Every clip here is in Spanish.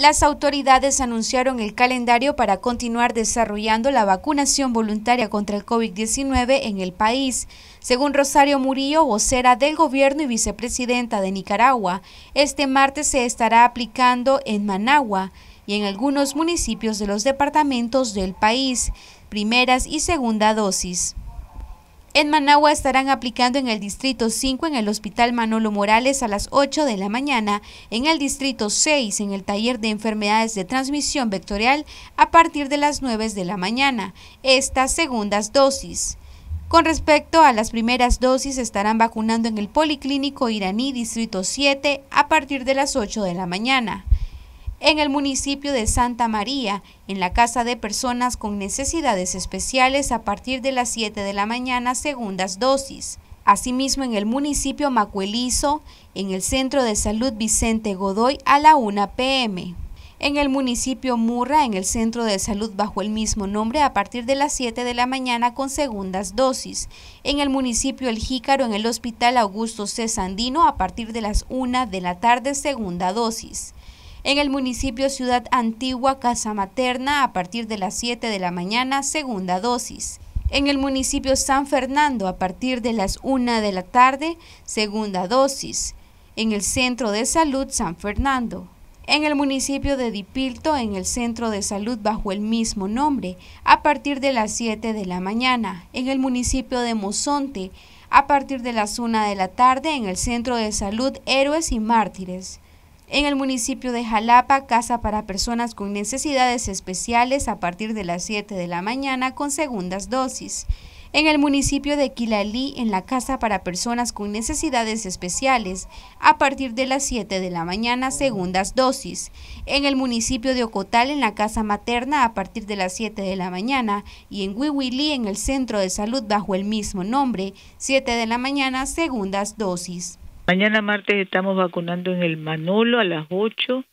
las autoridades anunciaron el calendario para continuar desarrollando la vacunación voluntaria contra el COVID-19 en el país. Según Rosario Murillo, vocera del gobierno y vicepresidenta de Nicaragua, este martes se estará aplicando en Managua y en algunos municipios de los departamentos del país, primeras y segunda dosis. En Managua estarán aplicando en el Distrito 5 en el Hospital Manolo Morales a las 8 de la mañana, en el Distrito 6 en el Taller de Enfermedades de Transmisión Vectorial a partir de las 9 de la mañana, estas segundas dosis. Con respecto a las primeras dosis, estarán vacunando en el Policlínico Iraní Distrito 7 a partir de las 8 de la mañana en el municipio de Santa María, en la Casa de Personas con Necesidades Especiales a partir de las 7 de la mañana, segundas dosis. Asimismo, en el municipio Macuelizo, en el Centro de Salud Vicente Godoy, a la 1 p.m. En el municipio Murra, en el Centro de Salud bajo el mismo nombre, a partir de las 7 de la mañana con segundas dosis. En el municipio El Jícaro, en el Hospital Augusto C. Sandino, a partir de las 1 de la tarde, segunda dosis en el municipio Ciudad Antigua, Casa Materna, a partir de las 7 de la mañana, segunda dosis. En el municipio San Fernando, a partir de las 1 de la tarde, segunda dosis. En el Centro de Salud San Fernando. En el municipio de Dipilto, en el Centro de Salud bajo el mismo nombre, a partir de las 7 de la mañana. En el municipio de Mozonte, a partir de las 1 de la tarde, en el Centro de Salud Héroes y Mártires. En el municipio de Jalapa, casa para personas con necesidades especiales a partir de las 7 de la mañana con segundas dosis. En el municipio de Quilalí, en la casa para personas con necesidades especiales, a partir de las 7 de la mañana, segundas dosis. En el municipio de Ocotal, en la casa materna, a partir de las 7 de la mañana. Y en Huihuilí, en el centro de salud bajo el mismo nombre, 7 de la mañana, segundas dosis. Mañana martes estamos vacunando en el Manolo a las 8,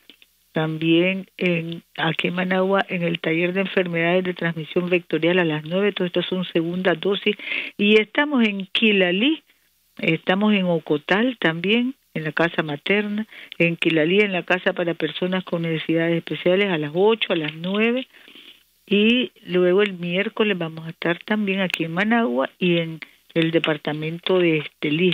también en, aquí en Managua en el taller de enfermedades de transmisión vectorial a las 9, todo estas son segunda dosis, y estamos en Quilalí, estamos en Ocotal también, en la casa materna, en Quilalí, en la casa para personas con necesidades especiales a las 8, a las 9, y luego el miércoles vamos a estar también aquí en Managua y en el departamento de Estelí.